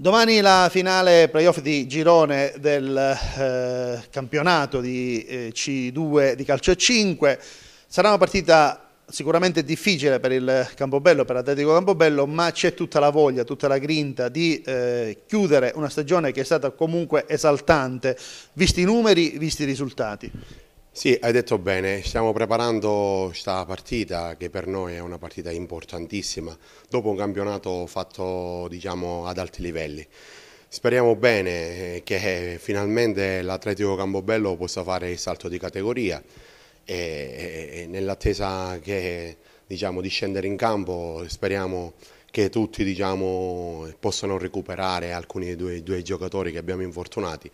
Domani la finale playoff di girone del eh, campionato di eh, C2 di calcio 5 sarà una partita sicuramente difficile per il Campobello, per l'Atletico Campobello, ma c'è tutta la voglia, tutta la grinta di eh, chiudere una stagione che è stata comunque esaltante, visti i numeri, visti i risultati. Sì, hai detto bene, stiamo preparando questa partita che per noi è una partita importantissima, dopo un campionato fatto diciamo, ad alti livelli. Speriamo bene eh, che eh, finalmente l'Atletico Campobello possa fare il salto di categoria e, e nell'attesa diciamo, di scendere in campo speriamo che tutti diciamo, possano recuperare alcuni dei due, due giocatori che abbiamo infortunati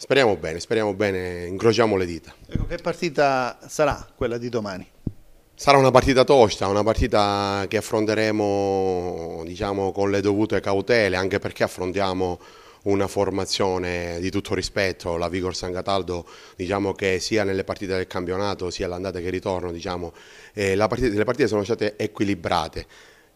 Speriamo bene, speriamo bene, incrociamo le dita. Ecco, che partita sarà quella di domani? Sarà una partita tosta, una partita che affronteremo diciamo, con le dovute cautele, anche perché affrontiamo una formazione di tutto rispetto, la Vigor San Cataldo diciamo che sia nelle partite del campionato sia all'andata che ritorno diciamo, eh, partita, le partite sono state equilibrate.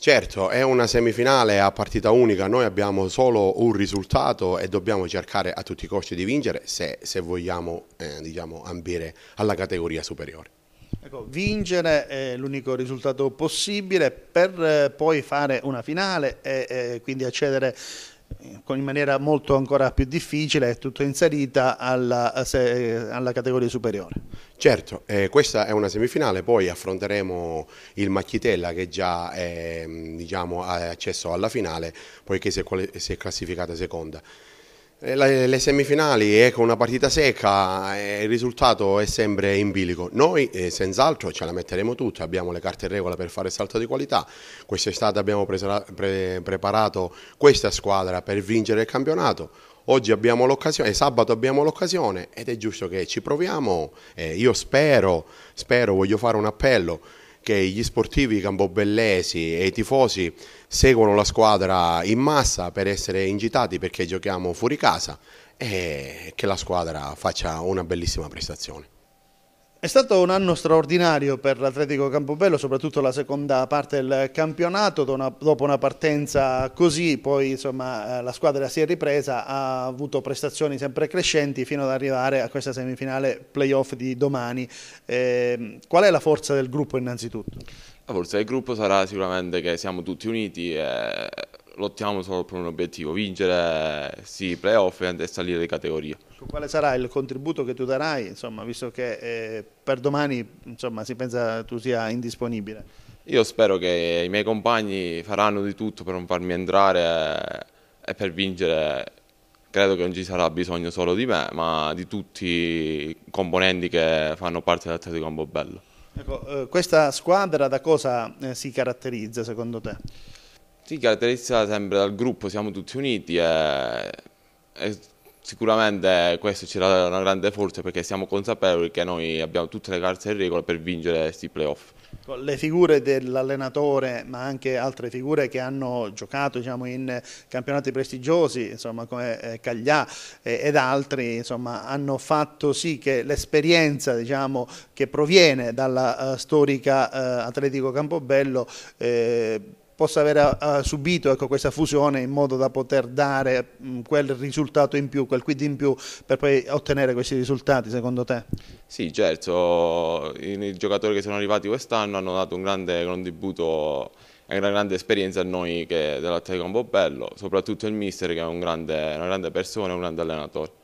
Certo, è una semifinale a partita unica, noi abbiamo solo un risultato e dobbiamo cercare a tutti i costi di vincere se, se vogliamo eh, diciamo, ambire alla categoria superiore. Ecco, vincere è l'unico risultato possibile per eh, poi fare una finale e eh, quindi accedere in maniera molto ancora più difficile è tutto in salita alla, eh, eh, alla categoria superiore. Certo, eh, questa è una semifinale, poi affronteremo il Macchitella che già è, mm, diciamo, ha accesso alla finale, poiché si è, si è classificata seconda. Eh, le semifinali è con una partita secca eh, il risultato è sempre in bilico. Noi eh, senz'altro ce la metteremo tutta, abbiamo le carte in regola per fare il salto di qualità. Quest'estate abbiamo presa, pre, preparato questa squadra per vincere il campionato. Oggi abbiamo l'occasione, eh, sabato abbiamo l'occasione ed è giusto che ci proviamo. Eh, io spero, spero, voglio fare un appello che gli sportivi campobellesi e i tifosi seguono la squadra in massa per essere incitati perché giochiamo fuori casa e che la squadra faccia una bellissima prestazione. È stato un anno straordinario per l'Atletico Campobello, soprattutto la seconda parte del campionato, dopo una partenza così, poi insomma, eh, la squadra si è ripresa, ha avuto prestazioni sempre crescenti fino ad arrivare a questa semifinale playoff di domani. Eh, qual è la forza del gruppo innanzitutto? La forza del gruppo sarà sicuramente che siamo tutti uniti e lottiamo solo per un obiettivo, vincere sì, playoff e salire di categoria. Su ecco, quale sarà il contributo che tu darai, insomma, visto che eh, per domani insomma, si pensa tu sia indisponibile? Io spero che i miei compagni faranno di tutto per non farmi entrare e per vincere. Credo che non ci sarà bisogno solo di me, ma di tutti i componenti che fanno parte dell'Atletico Ambobello. Ecco, eh, questa squadra da cosa eh, si caratterizza secondo te? Si caratterizza sempre dal gruppo, siamo tutti uniti e, e sicuramente questo ci dà una grande forza perché siamo consapevoli che noi abbiamo tutte le carte in regola per vincere questi playoff. Le figure dell'allenatore ma anche altre figure che hanno giocato diciamo, in campionati prestigiosi insomma, come eh, Caglià eh, ed altri insomma, hanno fatto sì che l'esperienza diciamo, che proviene dalla eh, storica Atletico Campobello eh, possa aver uh, subito ecco, questa fusione in modo da poter dare mh, mm, quel risultato in più, quel quid in più per poi ottenere questi risultati secondo te? Sì certo, i, giocatori che sono arrivati quest'anno hanno dato un grande contributo è una grande esperienza a noi che dell'Atletico Bello, soprattutto il mister che è un grande, una grande persona, un grande allenatore.